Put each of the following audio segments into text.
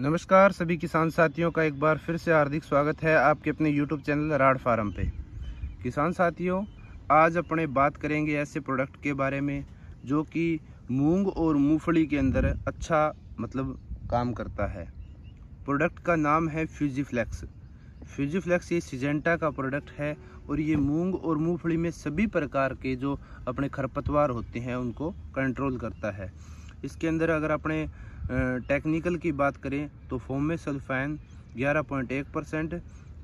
नमस्कार सभी किसान साथियों का एक बार फिर से हार्दिक स्वागत है आपके अपने यूट्यूब चैनल राड फार्म पे किसान साथियों आज अपने बात करेंगे ऐसे प्रोडक्ट के बारे में जो कि मूंग और मूंगफली के अंदर अच्छा मतलब काम करता है प्रोडक्ट का नाम है फ्यूजीफ्लैक्स फ्यूजीफ्लैक्स ये सिजेंटा का प्रोडक्ट है और ये मूंग और मूंगफली में सभी प्रकार के जो अपने खरपतवार होते हैं उनको कंट्रोल करता है इसके अंदर अगर अपने टेक्निकल की बात करें तो fomesafen 11.1 percent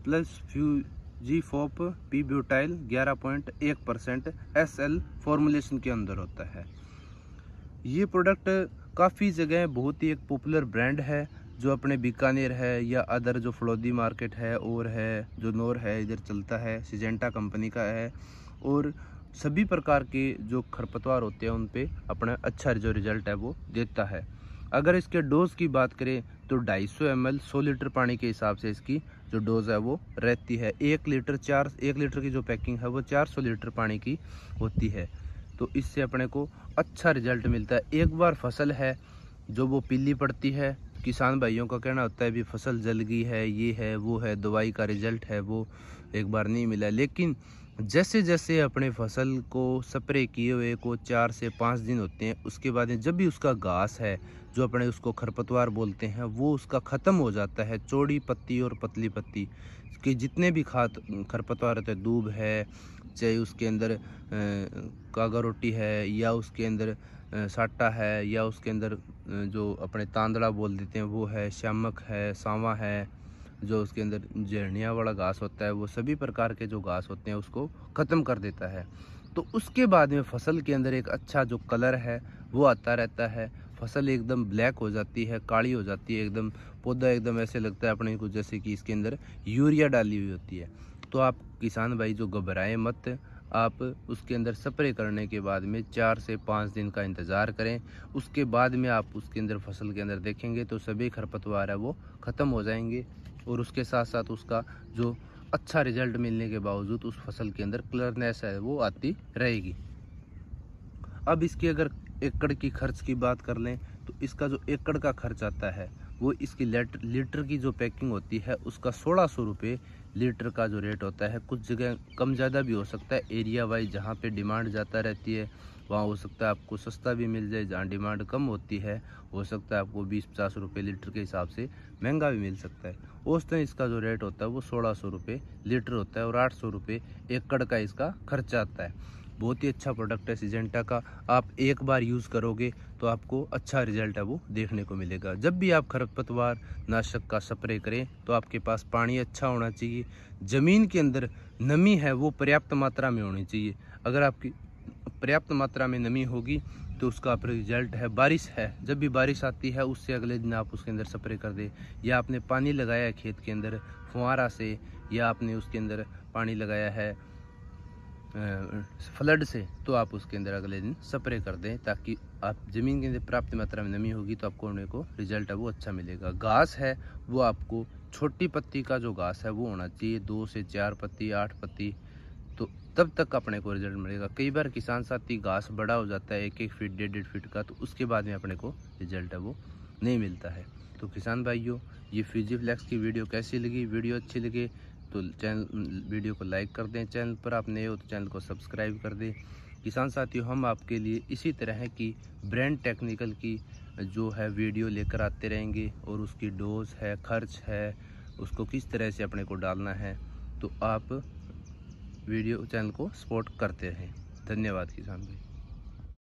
plus fluazifop P butyl 11.1 percent S L formulation के अंदर होता है ये प्रोडक्ट काफ़ी जगह बहुत ही एक पॉपुलर ब्रांड है जो अपने बीकानेर है या अदर जो फलौदी मार्केट है और है जो नोर है इधर चलता है सिजेंटा कंपनी का है और सभी प्रकार के जो खरपतवार होते हैं उन पे अपना अच्छा जो रिजल्ट है वो देता है अगर इसके डोज़ की बात करें तो 250 सौ एम एल सौ लीटर पानी के हिसाब से इसकी जो डोज़ है वो रहती है एक लीटर चार एक लीटर की जो पैकिंग है वो 400 लीटर पानी की होती है तो इससे अपने को अच्छा रिजल्ट मिलता है एक बार फसल है जो वो पीली पड़ती है किसान भाइयों का कहना होता है भी फसल जल गई है ये है वो है दवाई का रिजल्ट है वो एक बार नहीं मिला लेकिन जैसे जैसे अपने फसल को स्प्रे किए हुए को चार से पाँच दिन होते हैं उसके बाद जब भी उसका घास है जो अपने उसको खरपतवार बोलते हैं वो उसका ख़त्म हो जाता है चौड़ी पत्ती और पतली पत्ती के जितने भी खाद खरपतवार होते हैं दूब है चाहे उसके अंदर कागा रोटी है या उसके अंदर साटा है या उसके अंदर जो अपने तांदड़ा बोल देते हैं वो है श्यामक है सावा है जो उसके अंदर जहरनिया वाला घास होता है वो सभी प्रकार के जो घास होते हैं उसको ख़त्म कर देता है तो उसके बाद में फसल के अंदर एक अच्छा जो कलर है वो आता रहता है फसल एकदम ब्लैक हो जाती है काली हो जाती है एकदम पौधा एकदम ऐसे लगता है अपने को जैसे कि इसके अंदर यूरिया डाली हुई होती है तो आप किसान भाई जो घबराएं मत आप उसके अंदर स्प्रे करने के बाद में चार से पाँच दिन का इंतज़ार करें उसके बाद में आप उसके अंदर फसल के अंदर देखेंगे तो सभी खरपतवार है वो ख़त्म हो जाएंगे और उसके साथ साथ उसका जो अच्छा रिजल्ट मिलने के बावजूद उस फसल के अंदर क्लरनेस है वो आती रहेगी अब इसकी अगर एकड़ की खर्च की बात कर लें तो इसका जो एकड़ का खर्च आता है वो इसकी लेटर लीटर की जो पैकिंग होती है उसका सोलह सौ रुपये लीटर का जो रेट होता है कुछ जगह कम ज़्यादा भी हो सकता है एरिया वाइज जहाँ पे डिमांड ज़्यादा रहती है वहाँ हो सकता है आपको सस्ता भी मिल जाए जहाँ डिमांड कम होती है हो सकता है आपको बीस पचास रुपये लीटर के हिसाब से महंगा भी मिल सकता है उस औसतन इसका जो रेट होता है वो सोलह सौ रुपये लीटर होता है और आठ सौ रुपये एकड़ का इसका खर्चा आता है बहुत ही अच्छा प्रोडक्ट है सिजेंटा का आप एक बार यूज़ करोगे तो आपको अच्छा रिजल्ट है वो देखने को मिलेगा जब भी आप खरपतवार नाशक का स्प्रे करें तो आपके पास पानी अच्छा होना चाहिए ज़मीन के अंदर नमी है वो पर्याप्त मात्रा में होनी चाहिए अगर आपकी पर्याप्त मात्रा में नमी होगी तो उसका आप रिजल्ट है बारिश है जब भी बारिश आती है उससे अगले दिन आप उसके अंदर स्प्रे कर दें या आपने पानी लगाया है खेत के अंदर फुहारा से या आपने उसके अंदर पानी लगाया है फ्लड से तो आप उसके अंदर अगले दिन स्प्रे कर दें ताकि आप ज़मीन के अंदर पर्याप्त मात्रा में नमी होगी तो आपको उन्हें को रिजल्ट है वो अच्छा मिलेगा घास है वो आपको छोटी पत्ती का जो घास है वो होना चाहिए दो से चार पत्ती आठ पत्ती तब तक अपने को रिजल्ट मिलेगा कई बार किसान साथी घास बड़ा हो जाता है एक एक फीट डेढ़ डेढ़ फीट का तो उसके बाद में अपने को रिजल्ट है वो नहीं मिलता है तो किसान भाइयों ये फिजीफ्लैक्स की वीडियो कैसी लगी वीडियो अच्छी लगे तो चैनल वीडियो को लाइक कर दें चैनल पर आप नए हो तो चैनल को सब्सक्राइब कर दें किसान साथियों हम आपके लिए इसी तरह की ब्रांड टेक्निकल की जो है वीडियो लेकर आते रहेंगे और उसकी डोज है खर्च है उसको किस तरह से अपने को डालना है तो आप वीडियो चैनल को सपोर्ट करते रहें धन्यवाद किसान भाई